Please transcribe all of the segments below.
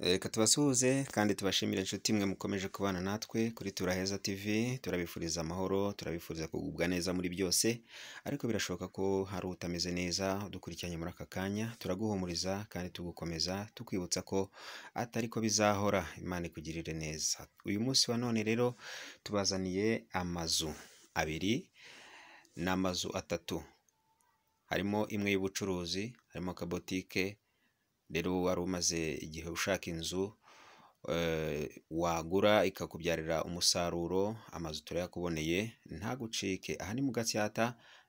reka eh, tubasuhuze kandi tubashimire inshuti imwe mukomeje kubana natwe kuri turaheza tv turabifuriza amahoro turabifuriza kugubwa neza muri byose ariko birashoboka ko hari utameze neza dukurikiranye muri aka kanya turaguhumuriza kandi tugukomeza tukwibutsa ko atari ko bizahora imana ikugirire neza uyu munsi wa none rero tubazaniye amazu abiri n’amazu atatu harimo imwe y'ubucuruzi harimo akabotike rero wari umaze igihe ushaka inzu eh, wagura ikakubyarira umusaruro amazu turayakuboneye ntagucike aha ni mu gatsata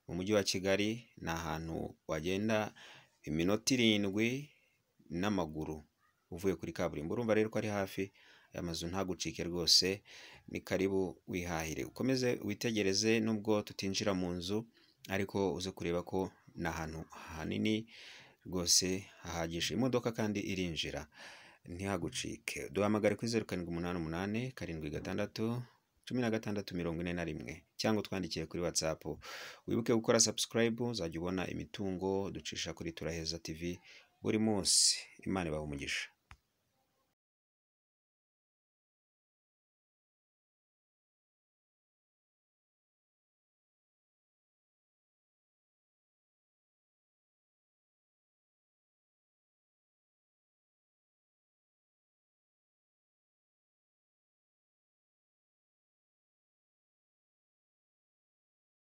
mu mujyi wa kigali ni ahantu wagenda iminota irindwi n'amaguru uvuye kuri kaburimbo urumva rero ko ari hafi aya mazu ntagucike rwose ni karibu wihahire ukomeze witegereze nubwo tutinjira mu nzu ariko uze kureba ko ni ahantu hanini rwose hahagije imodoka kandi irinjira ntihagucike duhamagare kuri zeru karindwi umunani umunani karindwi gatandatu cumi na gatandatu mirongo ine na rimwe cyangwa utwandikiye kuri watsapu wibuke gukora sabusikarayibu uzajya ubona imitungo ducisha kuri turaheza tivi buri munsi imana ibaha umugisha